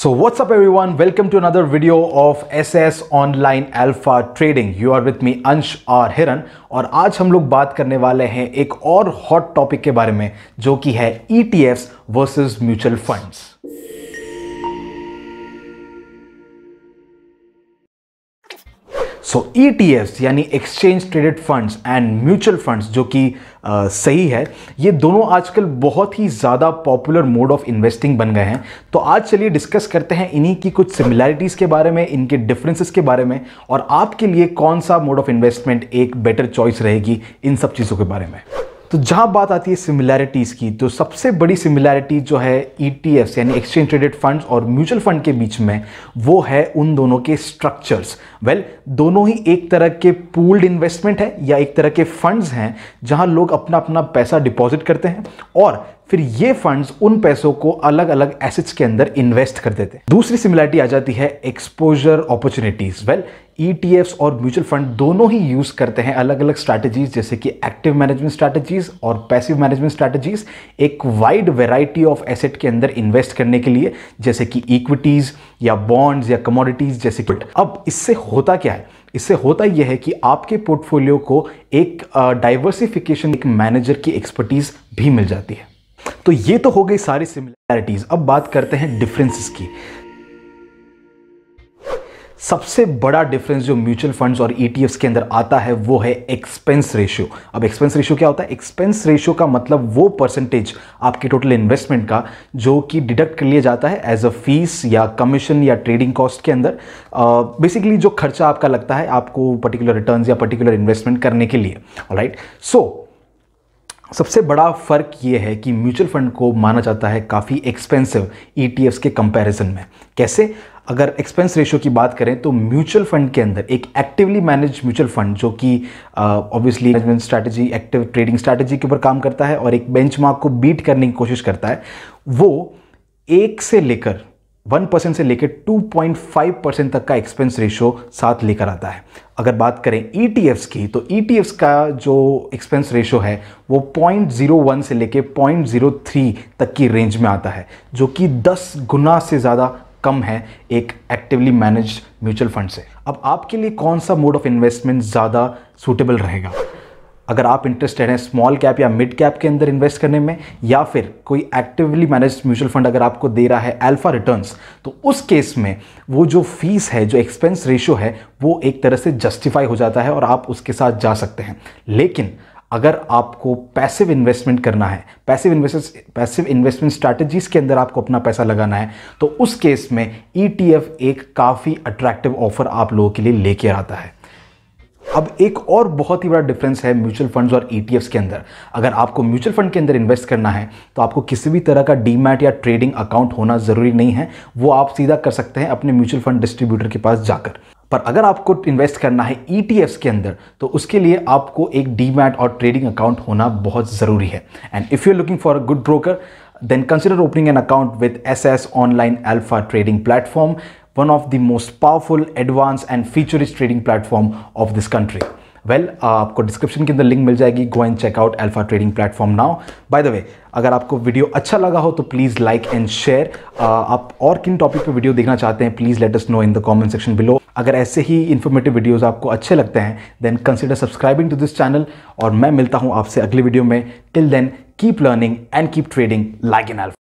So what's up everyone, welcome to another video of SS Online Alpha Trading. You are with me ansh r hiran और आज हम लोग बात करने वाले हैं एक और हॉट टॉपिक के बारे में जो कि है ETFs versus mutual funds so E e यानी exchange traded funds and mutual funds जो कि सही है ये दोनों आजकल बहुत ही ज़्यादा पॉपुलर मोड ऑफ इन्वेस्टिंग बन गए हैं तो आज चलिए डिस्कस करते हैं इन्हीं की कुछ सिमिलैरिटीज़ के बारे में इनके डिफरेंसेस के बारे में और आपके लिए कौन सा मोड ऑफ इन्वेस्टमेंट एक बेटर चॉइस रहेगी इन सब चीज़ों के बारे में तो जहां बात आती है सिमिलैरिटीज़ की तो सबसे बड़ी सिमिलैरिटी जो है ई e यानी एक्सचेंज ट्रेडेड फंड्स और म्यूचुअल फंड के बीच में वो है उन दोनों के स्ट्रक्चर्स वेल well, दोनों ही एक तरह के पूल्ड इन्वेस्टमेंट है या एक तरह के फंड्स हैं जहां लोग अपना अपना पैसा डिपॉजिट करते हैं और फिर ये फंड्स उन पैसों को अलग अलग एसेट्स के अंदर इन्वेस्ट कर देते हैं दूसरी सिमिलरिटी आ जाती है एक्सपोजर अपॉर्चुनिटीज वेल ई और म्यूचुअल फंड दोनों ही यूज करते हैं अलग अलग स्ट्रैटेजीज जैसे कि एक्टिव मैनेजमेंट स्ट्रैटेजीज और पैसिव मैनेजमेंट स्ट्रैटेजीज एक वाइड वेराइटी ऑफ एसेट के अंदर इन्वेस्ट करने के लिए जैसे कि इक्विटीज या बॉन्ड्स या कमोडिटीज जैसे कि अब इससे होता क्या है इससे होता यह है कि आपके पोर्टफोलियो को एक डाइवर्सिफिकेशन एक मैनेजर की एक्सपर्टीज भी मिल जाती है तो ये तो हो गई सारी सिमिलैरिटीज़ अब बात करते हैं डिफरेंसेस की सबसे बड़ा डिफरेंस जो म्यूचुअल फंड्स और ईटीएफ्स e के अंदर आता है वो है एक्सपेंस रेशियो अब एक्सपेंस रेशियो क्या होता है एक्सपेंस रेशियो का मतलब वो परसेंटेज आपके टोटल इन्वेस्टमेंट का जो कि डिडक्ट कर लिया जाता है एज अ फीस या कमीशन या ट्रेडिंग कॉस्ट के अंदर बेसिकली uh, जो खर्चा आपका लगता है आपको पर्टिकुलर रिटर्न या पर्टिकुलर इन्वेस्टमेंट करने के लिए राइट सो right? so, सबसे बड़ा फ़र्क ये है कि म्यूचुअल फंड को माना जाता है काफ़ी एक्सपेंसिव ई के कंपैरिजन में कैसे अगर एक्सपेंस रेशियो की बात करें तो म्यूचुअल फंड के अंदर एक एक्टिवली मैनेज म्यूचुअल फंड जो कि obviously management strategy active trading strategy के ऊपर काम करता है और एक बेंचमार्क को बीट करने की कोशिश करता है वो एक से लेकर वन परसेंट से लेकर टू पॉइंट फाइव परसेंट तक का एक्सपेंस रेशियो साथ लेकर आता है अगर बात करें ई टी एफ्स की तो ई टी एफ्स का जो एक्सपेंस रेशियो है वो पॉइंट जीरो वन से लेकर पॉइंट जीरो थ्री तक की रेंज में आता है जो कि दस गुना से ज़्यादा कम है एक एक्टिवली मैनेज म्यूचुअल फंड से अब आपके लिए कौन सा मोड ऑफ इन्वेस्टमेंट ज़्यादा सूटेबल रहेगा अगर आप इंटरेस्टेड हैं स्मॉल कैप या मिड कैप के अंदर इन्वेस्ट करने में या फिर कोई एक्टिवली मैनेज म्यूचुअल फंड अगर आपको दे रहा है अल्फा रिटर्न्स तो उस केस में वो जो फीस है जो एक्सपेंस रेशियो है वो एक तरह से जस्टिफाई हो जाता है और आप उसके साथ जा सकते हैं लेकिन अगर आपको पैसिव इन्वेस्टमेंट करना है passive invest passive investment strategies के अंदर आपको अपना पैसा लगाना है तो उस केस में ई e एक काफ़ी अट्रैक्टिव ऑफर आप लोगों के लिए लेके आता है अब एक और बहुत ही बड़ा डिफरेंस है म्यूचुअल फंड्स और ई e के अंदर अगर आपको म्यूचुअल फंड के अंदर इन्वेस्ट करना है तो आपको किसी भी तरह का डीमैट या ट्रेडिंग अकाउंट होना ज़रूरी नहीं है वो आप सीधा कर सकते हैं अपने म्यूचुअल फंड डिस्ट्रीब्यूटर के पास जाकर पर अगर आपको इन्वेस्ट करना है ई e के अंदर तो उसके लिए आपको एक डीमैट और ट्रेडिंग अकाउंट होना बहुत ज़रूरी है and if you are looking for a good broker then consider opening an account with S S online alpha trading platform one of the most powerful, advanced and futurist trading platform of this country. Well well, आपको description के अंदर link मिल जाएगी go and check out alpha trading platform now by the way अगर आपको video अच्छा लगा हो तो प्लीज़ लाइक एंड शेयर आप और किन टॉपिक पे वीडियो देखना चाहते हैं please let us know in the comment section below अगर ऐसे ही इन्फॉर्मेटिव वीडियोज आपको अच्छे लगते हैं then consider subscribing to this channel और मैं मिलता हूँ आपसे अगले वीडियो में till then keep learning and keep trading like in alpha